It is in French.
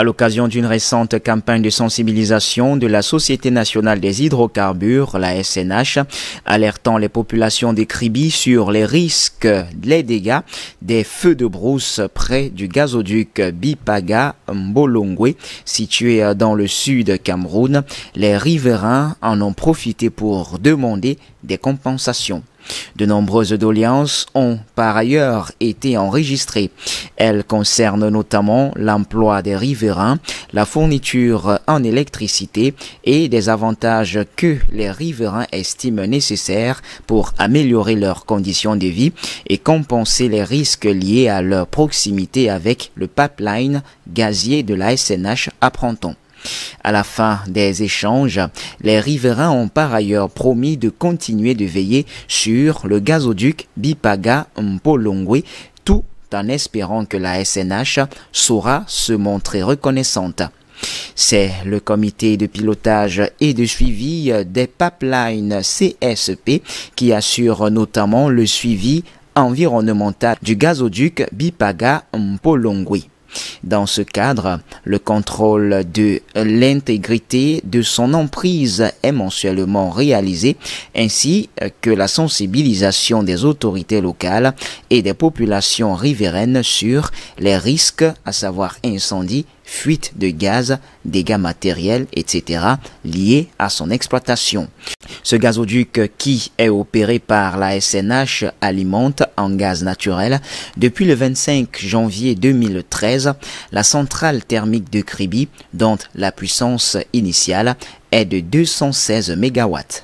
À l'occasion d'une récente campagne de sensibilisation de la Société nationale des hydrocarbures, la SNH, alertant les populations des Kribi sur les risques, les dégâts des feux de brousse près du gazoduc Bipaga Mbolongwe, situé dans le sud Cameroun, les riverains en ont profité pour demander des compensations. De nombreuses doléances ont par ailleurs été enregistrées. Elles concernent notamment l'emploi des riverains, la fourniture en électricité et des avantages que les riverains estiment nécessaires pour améliorer leurs conditions de vie et compenser les risques liés à leur proximité avec le pipeline gazier de la SNH à Prenton. À la fin des échanges, les riverains ont par ailleurs promis de continuer de veiller sur le gazoduc bipaga Mpolongui tout en espérant que la SNH saura se montrer reconnaissante. C'est le comité de pilotage et de suivi des pipelines CSP qui assure notamment le suivi environnemental du gazoduc bipaga Mpolongui. Dans ce cadre, le contrôle de l'intégrité de son emprise est mensuellement réalisé, ainsi que la sensibilisation des autorités locales et des populations riveraines sur les risques, à savoir incendie, fuites de gaz, dégâts matériels, etc., liés à son exploitation. Ce gazoduc qui est opéré par la SNH alimente en gaz naturel depuis le 25 janvier 2013 la centrale thermique de Kribi dont la puissance initiale est de 216 MW.